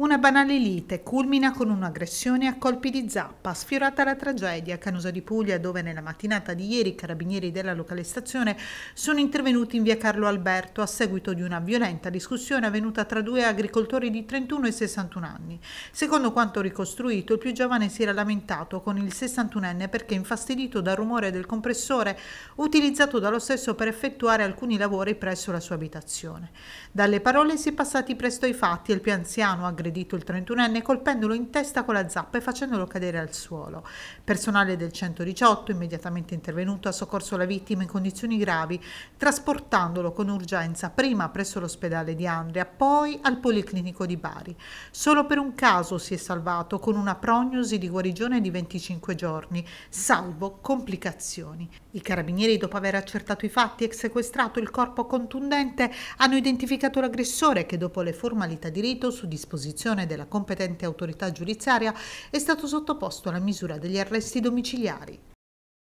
Una banale lite culmina con un'aggressione a colpi di zappa, sfiorata la tragedia a Canosa di Puglia, dove nella mattinata di ieri i carabinieri della locale stazione sono intervenuti in via Carlo Alberto a seguito di una violenta discussione avvenuta tra due agricoltori di 31 e 61 anni. Secondo quanto ricostruito, il più giovane si era lamentato con il 61enne perché infastidito dal rumore del compressore utilizzato dallo stesso per effettuare alcuni lavori presso la sua abitazione. Dalle parole si è passati presto ai fatti e il più anziano aggressivo aggredito il 31enne colpendolo in testa con la zappa e facendolo cadere al suolo. Personale del 118, immediatamente intervenuto, ha soccorso la vittima in condizioni gravi, trasportandolo con urgenza prima presso l'ospedale di Andria, poi al Policlinico di Bari. Solo per un caso si è salvato, con una prognosi di guarigione di 25 giorni, salvo complicazioni. I carabinieri, dopo aver accertato i fatti e sequestrato il corpo contundente, hanno identificato l'aggressore che, dopo le formalità di rito su disposizione disposizione della competente autorità giudiziaria, è stato sottoposto alla misura degli arresti domiciliari.